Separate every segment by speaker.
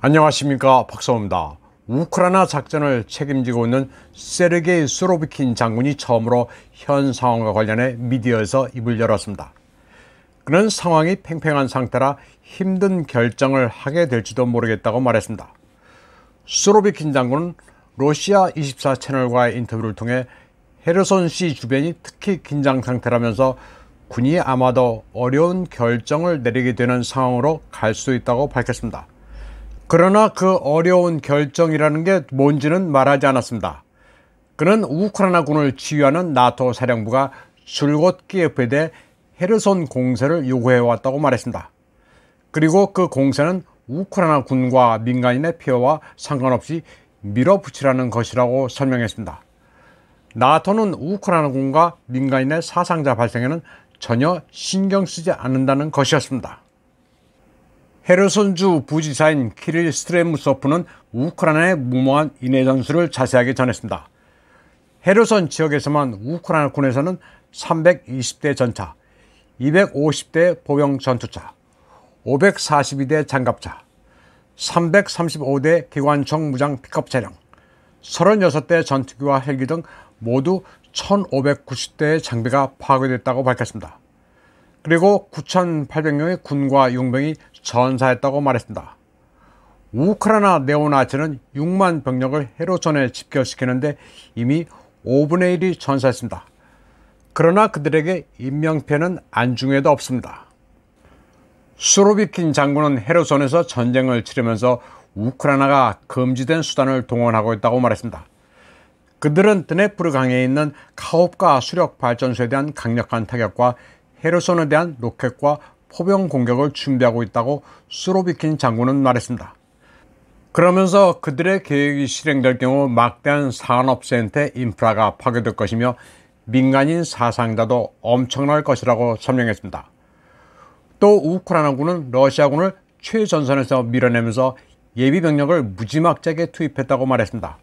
Speaker 1: 안녕하십니까 박성호입니다. 우크라이나 작전을 책임지고 있는 세르게이 수로비킨 장군이 처음으로 현 상황과 관련해 미디어에서 입을 열었습니다. 그는 상황이 팽팽한 상태라 힘든 결정을 하게 될지도 모르겠다고 말했습니다. 수로비킨 장군은 러시아 24 채널과의 인터뷰를 통해 헤르손시 주변이 특히 긴장 상태라면서 군이 아마도 어려운 결정을 내리게 되는 상황으로 갈 수 있다고 밝혔습니다. 그러나 그 어려운 결정이라는 게 뭔지는 말하지 않았습니다. 그는 우크라이나군을 지휘하는 나토 사령부가 줄곧 기예프에 대해 헤르손 공세를 요구해왔다고 말했습니다. 그리고 그 공세는 우크라이나 군과 민간인의 피해와 상관없이 밀어붙이라는 것이라고 설명했습니다. 나토는 우크라이나 군과 민간인의 사상자 발생에는 전혀 신경 쓰지 않는다는 것이었습니다. 헤르손주 부지사인 키릴 스트레무소프는 우크라이나의 무모한 인해 전술을 자세하게 전했습니다. 헤르손 지역에서만 우크라이나 군에서는 320대 전차, 250대 보병 전투차, 542대 장갑차, 335대 기관총 무장 픽업 차량, 36대 전투기와 헬기 등 모두 1590대의 장비가 파괴됐다고 밝혔습니다. 그리고 9,800명의 군과 용병이 전사했다고 말했습니다. 우크라이나 네오나치는 6만 병력을 헤로선에 집결시키는데 이미 5분의 1이 전사했습니다. 그러나 그들에게 인명피해는 안중에도 없습니다. 수로비킨 장군은 헤로선에서 전쟁을 치르면서 우크라이나가 금지된 수단을 동원하고 있다고 말했습니다. 그들은 드네프르 강에 있는 카홉과 수력 발전소에 대한 강력한 타격과 헤로손에 대한 로켓과 포병 공격을 준비하고 있다고 수로비킨 장군은 말했습니다. 그러면서 그들의 계획이 실행될 경우 막대한 산업센터 인프라가 파괴될 것이며 민간인 사상자도 엄청날 것이라고 설명했습니다. 또 우크라이나군은 러시아군을 최전선에서 밀어내면서 예비 병력을 무지막지하게 투입했다고 말했습니다.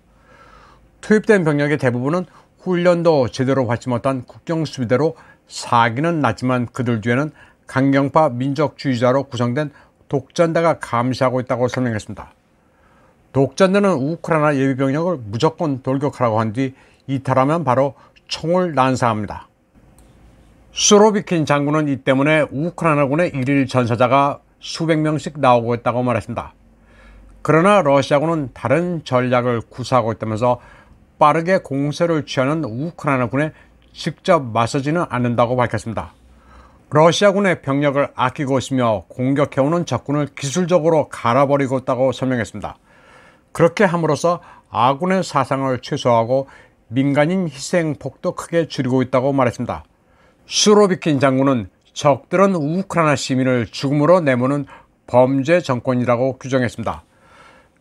Speaker 1: 투입된 병력의 대부분은 훈련도 제대로 받지 못한 국경수비대로 사기는 났지만 그들 뒤에는 강경파 민족주의자로 구성된 독전대가 감시하고 있다고 설명했습니다. 독전대는 우크라이나 예비병력을 무조건 돌격하라고 한 뒤 이탈하면 바로 총을 난사합니다. 수로비킨 장군은 이 때문에 우크라이나군의 일일 전사자가 수백 명씩 나오고 있다고 말했습니다. 그러나 러시아군은 다른 전략을 구사하고 있다면서 빠르게 공세를 취하는 우크라이나군에 직접 맞서지는 않는다고 밝혔습니다. 러시아군의 병력을 아끼고 있으며 공격해오는 적군을 기술적으로 갈아버리고 있다고 설명했습니다. 그렇게 함으로써 아군의 사상을 최소화하고 민간인 희생폭도 크게 줄이고 있다고 말했습니다. 수로비킨 장군은 적들은 우크라이나 시민을 죽음으로 내모는 범죄 정권이라고 규정했습니다.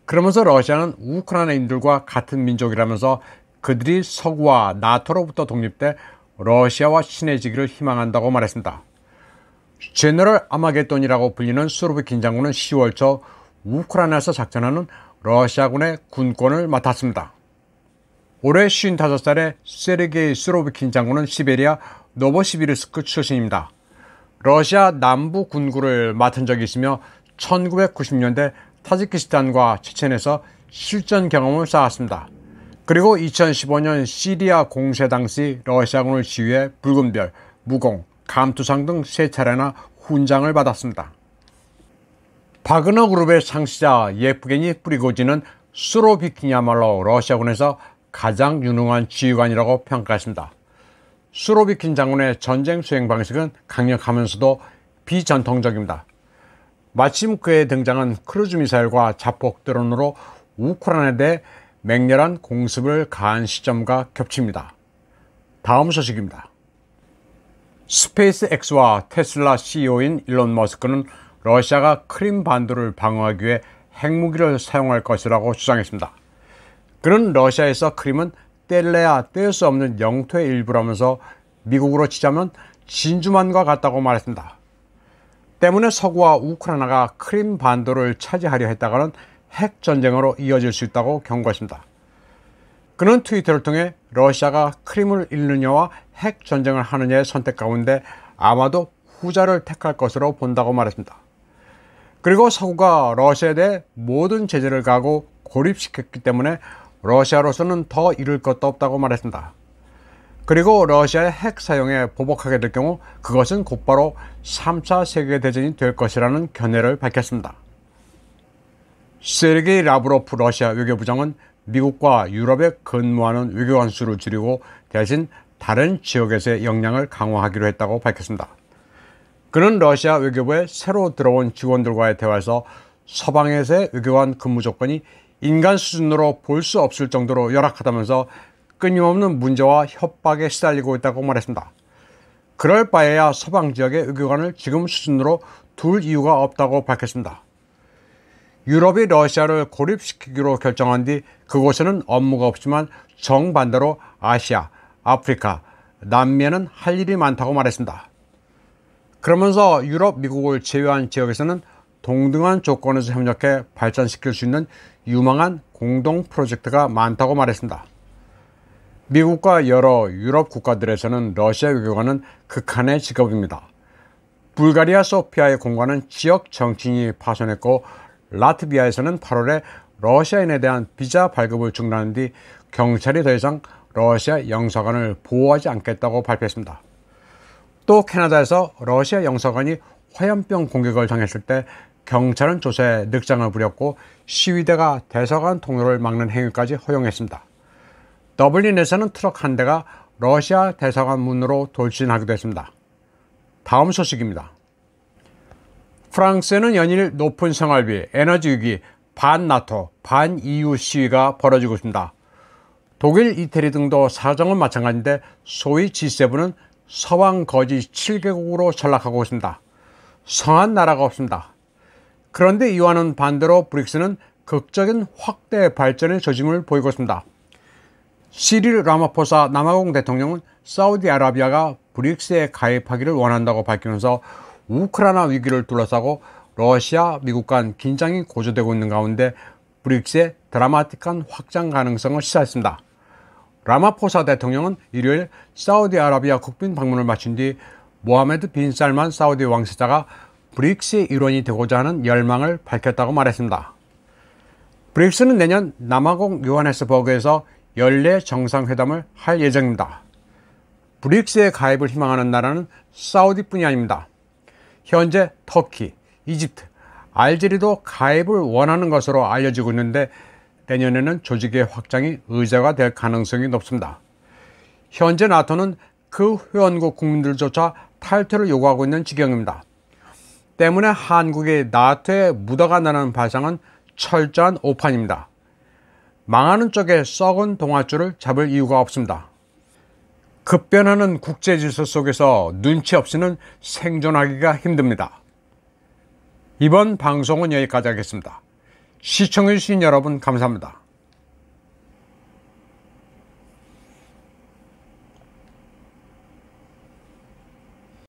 Speaker 1: 그러면서 러시아는 우크라이나인들과 같은 민족이라면서 그들이 서구와 나토로부터 독립돼 러시아와 친해지기를 희망한다고 말했습니다. 제너럴 아마겟돈이라고 불리는 수로브킨 장군은 10월 초 우크라이나에서 작전하는 러시아군의 군권을 맡았습니다. 올해 55살의 세르게이 수로브킨 장군은 시베리아 노보시비르스크 출신입니다. 러시아 남부 군구를 맡은 적이 있으며 1990년대 타지키스탄과 체첸에서 실전 경험을 쌓았습니다. 그리고 2015년 시리아 공세 당시 러시아군을 지휘해 붉은별, 무공, 감투상 등 세 차례나 훈장을 받았습니다. 바그너 그룹의 창시자 예프게니 프리고지는 수로비킨이야말로 러시아군에서 가장 유능한 지휘관이라고 평가했습니다. 수로비킨 장군의 전쟁 수행 방식은 강력하면서도 비전통적입니다. 마침 그의 등장은 크루즈 미사일과 자폭 드론으로 우크라이나에 대해 맹렬한 공습을 가한 시점과 겹칩니다. 다음 소식입니다. 스페이스 X와 테슬라 CEO인 일론 머스크는 러시아가 크림 반도를 방어하기 위해 핵무기를 사용할 것이라고 주장했습니다. 그는 러시아에서 크림은 뗄래야 뗄 수 없는 영토의 일부라면서 미국으로 치자면 진주만과 같다고 말했습니다. 때문에 서구와 우크라이나가 크림 반도를 차지하려 했다가는 핵전쟁으로 이어질 수 있다고 경고했습니다. 그는 트위터를 통해 러시아가 크림을 잃느냐와 핵 전쟁을 하느냐의 선택 가운데 아마도 후자를 택할 것으로 본다고 말했습니다. 그리고 서구가 러시아에 대해 모든 제재를 가고 고립시켰기 때문에 러시아로서는 더 잃을 것도 없다고 말했습니다. 그리고 러시아의 핵 사용에 보복하게 될 경우 그것은 곧바로 3차 세계대전이 될 것이라는 견해를 밝혔습니다. 세르게이 라브로프 러시아 외교부장은 미국과 유럽에 근무하는 외교관 수를 줄이고 대신 다른 지역에서의 역량을 강화하기로 했다고 밝혔습니다. 그는 러시아 외교부에 새로 들어온 직원들과의 대화에서 서방에서의 외교관 근무 조건이 인간 수준으로 볼 수 없을 정도로 열악하다면서 끊임없는 문제와 협박에 시달리고 있다고 말했습니다. 그럴 바에야 서방 지역의 외교관을 지금 수준으로 둘 이유가 없다고 밝혔습니다. 유럽이 러시아를 고립시키기로 결정한 뒤 그곳에는 업무가 없지만 정반대로 아시아, 아프리카, 남미에는 할 일이 많다고 말했습니다. 그러면서 유럽, 미국을 제외한 지역에서는 동등한 조건에서 협력해 발전시킬 수 있는 유망한 공동 프로젝트가 많다고 말했습니다. 미국과 여러 유럽 국가들에서는 러시아 외교관은 극한의 직업입니다. 불가리아 소피아의 공관은 지역 정치인이 파손했고 라트비아에서는 8월에 러시아인에 대한 비자 발급을 중단한 뒤 경찰이 더 이상 러시아 영사관을 보호하지 않겠다고 발표했습니다. 또 캐나다에서 러시아 영사관이 화염병 공격을 당했을 때 경찰은 조사에 늑장을 부렸고 시위대가 대사관 통로를 막는 행위까지 허용했습니다. 더블린에서는 트럭 한 대가 러시아 대사관 문으로 돌진하기도 했습니다. 다음 소식입니다. 프랑스에는 연일 높은 생활비, 에너지 위기, 반 나토, 반 EU 시위가 벌어지고 있습니다. 독일, 이태리 등도 사정은 마찬가지인데 소위 G7은 서방 거지 7개국으로 전락하고 있습니다. 성한 나라가 없습니다. 그런데 이와는 반대로 브릭스는 극적인 확대 발전의 조짐을 보이고 있습니다. 시릴 라마포사 남아공 대통령은 사우디아라비아가 브릭스에 가입하기를 원한다고 밝히면서 우크라이나 위기를 둘러싸고 러시아, 미국 간 긴장이 고조되고 있는 가운데 브릭스의 드라마틱한 확장 가능성을 시사했습니다. 라마포사 대통령은 일요일 사우디아라비아 국빈 방문을 마친 뒤 모하메드 빈 살만 사우디 왕세자가 브릭스 의 일원이 되고자 하는 열망을 밝혔다고 말했습니다. 브릭스는 내년 남아공 요하네스버그에서 연례 정상회담을 할 예정입니다. 브릭스에 가입을 희망하는 나라는 사우디뿐이 아닙니다. 현재 터키, 이집트, 알제리도 가입을 원하는 것으로 알려지고 있는데 내년에는 조직의 확장이 의제가 될 가능성이 높습니다. 현재 나토는 그 회원국 국민들조차 탈퇴를 요구하고 있는 지경입니다. 때문에 한국의 나토에 묻어간다는 발상은 철저한 오판입니다. 망하는 쪽에 썩은 동아줄을 잡을 이유가 없습니다. 급변하는 국제 질서 속에서 눈치 없이는 생존하기가 힘듭니다. 이번 방송은 여기까지 하겠습니다. 시청해주신 여러분 감사합니다.